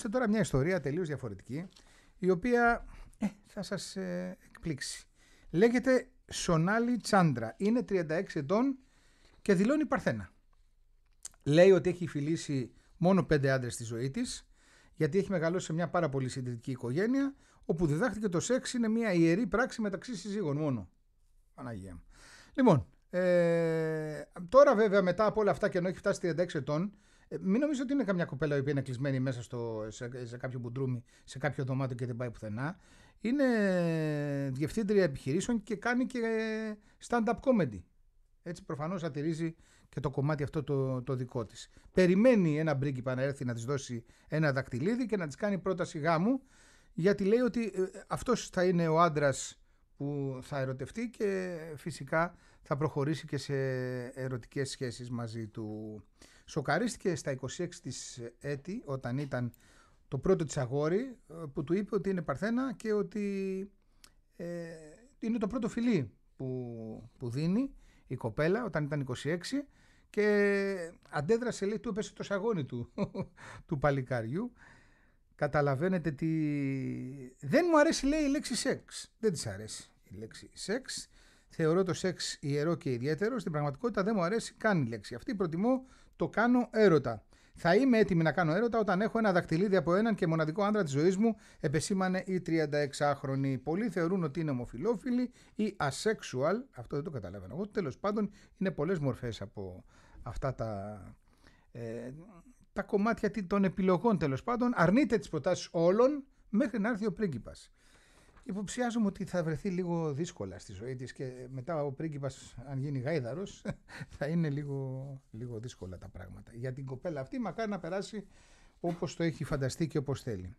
Ακούστε τώρα μια ιστορία τελείως διαφορετική, η οποία ε, θα σας ε, εκπλήξει. Λέγεται Σονάλι Τσάντρα. Είναι 36 ετών και δηλώνει παρθένα. Λέει ότι έχει φιλήσει μόνο πέντε άντρες στη ζωή της, γιατί έχει μεγαλώσει σε μια πάρα πολύ συντηρητική οικογένεια, όπου διδάχτηκε το σεξ είναι μια ιερή πράξη μεταξύ συζύγων μόνο. Παναγία μου. Λοιπόν, ε, τώρα βέβαια μετά από όλα αυτά και ενώ έχει φτάσει 36 ετών, ε, μην νομίζω ότι είναι καμιά κοπέλα η οποία είναι κλεισμένη μέσα στο, σε, σε κάποιο μπουντρούμι, σε κάποιο δωμάτιο και δεν πάει πουθενά. Είναι διευθύντρια επιχειρήσεων και κάνει και stand-up comedy. Έτσι προφανώς ατηρίζει και το κομμάτι αυτό το, το δικό της. Περιμένει ένα πρίγκιπα να έρθει να της δώσει ένα δακτυλίδι και να της κάνει πρόταση γάμου, γιατί λέει ότι ε, αυτός θα είναι ο άντρας που θα ερωτευτεί και φυσικά θα προχωρήσει και σε ερωτικές σχέσεις μαζί του. Σοκαρίστηκε στα 26 της έτη όταν ήταν το πρώτο της αγόρι που του είπε ότι είναι παρθένα και ότι ε, είναι το πρώτο φιλί που, που δίνει η κοπέλα όταν ήταν 26 και αντέδρασε λέει του έπεσε το σαγόνι του, του παλικαριού καταλαβαίνετε τι... Δεν μου αρέσει λέει η λέξη σεξ. Δεν της αρέσει η λέξη σεξ. Θεωρώ το σεξ ιερό και ιδιαίτερο. Στην πραγματικότητα δεν μου αρέσει καν η λέξη αυτή. Προτιμώ το κάνω έρωτα. Θα είμαι έτοιμη να κάνω έρωτα όταν έχω ένα δακτυλίδι από έναν και μοναδικό άντρα της ζωής μου, επεσήμανε η 36 χρονοι Πολλοί θεωρούν ότι είναι ομοφιλόφιλοι ή asexual. Αυτό δεν το καταλαβαίνω εγώ. Τέλος πάντων, είναι πολλές μορφές από αυτά τα, ε, τα κομμάτια των επιλογών τέλος πάντων. Αρνείται τις προτάσεις όλων μέχρι να έρθει ο πρίγκιπας. Υποψιάζομαι ότι θα βρεθεί λίγο δύσκολα στη ζωή της και μετά ο πρίγκιπας αν γίνει γάιδαρος θα είναι λίγο, λίγο δύσκολα τα πράγματα. Για την κοπέλα αυτή μακάρι να περάσει όπως το έχει φανταστεί και όπως θέλει.